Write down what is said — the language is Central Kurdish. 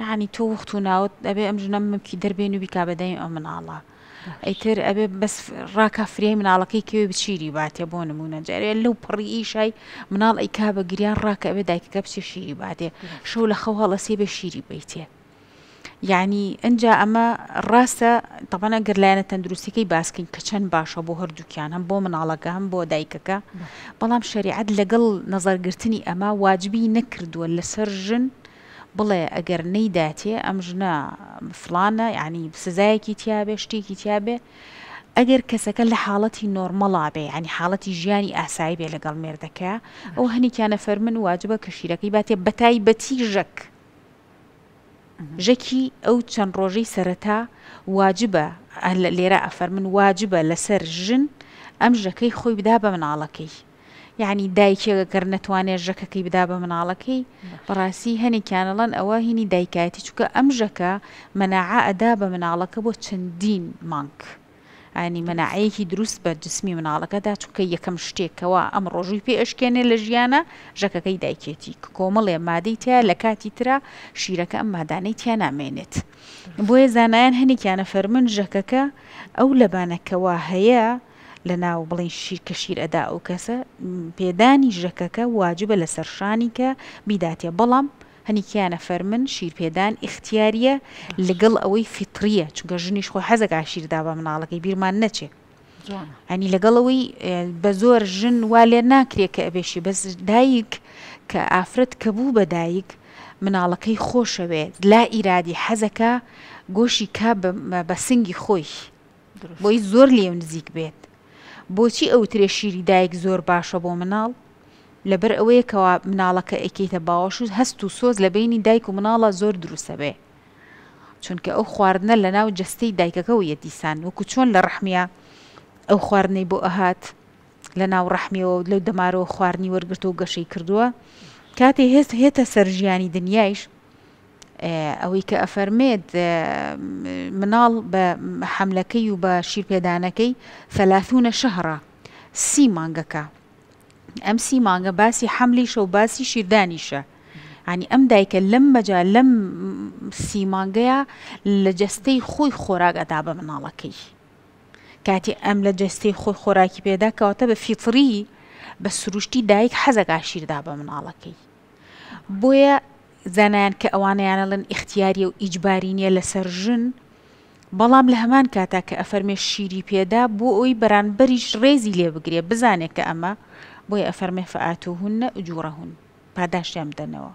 نانی تۆ وەخت و ناوت ئەبێ ئەم ژنە ممکی دەربێن و بیکا بەدای ئەو مناڵە ئەیتر ئەبێ بەس ڕاکە فری مناڵەکەی کێوێ بچیری باتێ بۆ نمونە جارێ لەو پڕی ئیشای مناڵ ئەیکا بە گریان ڕاکە ئەبێ دایکەکە بچێ شیری باتێ شەو لە خەو هەڵەسێ بە شیری بیتێ. یعنی ئەجا ئەمە ڕاستە دەبانە گرلایەنە تەندروستیەکەی باسکەین کە چەند باشە بۆ هەردووکیان هەم بۆ مناڵەکە هەم بۆ دایکەکە بەڵام شریعەت لەگەڵ نظرگرتنی ئەمە واجبی نەکردووە لەسەر ژن بڵێ ئەگەر نەیداتێ ئەم ژنە فلانە یعنی سزایەکی تیاابێ شتێکی تیاابێ ئەگەر کەسەکە لە حاڵەتی نۆرمەڵا بێ ینی حاڵەتی ژیانی ئاسایی بێ لەگەڵ مێردەکە ئەو هەنیکیانە فەرمن واجبە کەشیرەکەی باتێ بەتای بەتی ژەک ژەکی ئەو چەند ڕۆژەی سەرەتا واجبە لێرە ئەفەرمن واجبە لەسەر ژن ئەم ژەکەی خۆی بدا بە مناڵەکەی یعنی دایکێگەکەر نەتوانێت ژەکەکەی بدا بە مناڵەکەی بەڕاستی هەنێکیانەڵەن ئەوە هینی دایکایەتی چووکە ئەم ژەکە مەناعە ئەدا بە مناڵەکە بۆ چەندین مانک. ینی مەناعەیەکی دروست بە جسمی مناڵەکەدا چونکە یەکەم شتێکەوە ئەم ڕۆژوی پێ ئەشکێنێ لە ژیانە ژەکەکەی دایکێتی کۆمەڵێ مادەی تیا لە کاتی ترا شیرەکە ئەم مادانەی تیا نامێنێت بۆیە زانایان هەنێکیانە فەرمن ژەکەکە ئەو لەبانەکەەوە هەیە لە ناو بڵین شیر کەشیر ئەدا ئەو کەسە پێدانی ژەکەکە واجبە لە سەرشانی کە بیداتێ بەڵام هەنیکیانە فەرمن شیرپێدان ئختیاریە لەگەڵ ئەوەی فتریە چونکە ژنیش خۆ حەزەکە شیردا بە مناڵەکەی بیرمان نەچێت ئەنی لەگەڵەوەی بە زۆر ژن وا لێ ناکرێت کە ئەبێشی بەس دایک کە ئافرەت کە بوو بە دایک مناڵەکەی خۆشەوێت لا ئیرادی حەزەکە گۆشی کا بە سنگی خۆی بۆی زۆر لێو نزیک بێت بۆچی ئەوترێ شیری دایک زۆر باشە بۆ مناڵ لەبەر ئەوەیە کەوا مناڵەکە ئەکەیتە باوەش و هەست و سۆز لە بینی دایک و مناڵە زۆر دروسە بێ چونکە ئەو خواردنە لە ناو جستەی دایکەکە و یەتیسان وەکو چۆن لە ڕحمیە ئەو خواردنەی بۆ ئەهات لە ناو ڕحمیەوە لەو دەمارەوە خواردنی وەرگرت و گەشەی کردووە کاتێ هێست هێتە سەر ژیانی دنیایش ئەوەی کە ئەفەرمێت مناڵ بە حملەکەی و بە شیرپێدانەکەی فەلافونە شەهرا سی مانگەکە ئەم سی مانگە باسی حملیشە و باسی شیردانیشە ینی ئەم دایکە لەم بەجا لەم سیمانگەیە لە جەستەی خۆی خۆراگەدا بە مناڵەکەی کاتی ئەم لە جەستەی خۆی خۆراکی پێدا کەواتە بە فیتری بە سروشتی دایک حەزەگا شیردا بە مناڵەکەی بۆیە زانایان کە ئەوانیانەڵن ئیختیاری و ئیجباری نیە لەسەر ژن بەڵام لە هەمان کاتا کە ئەفەرمێ شیری پێدا بۆ ئەوی بەرانبەریش ڕێزی لێ بگرێ بزانێت کە ئەمە بۆی ئەفەرمێ فعات و هونە جوڕە هون پاداشیان بدەنەوە.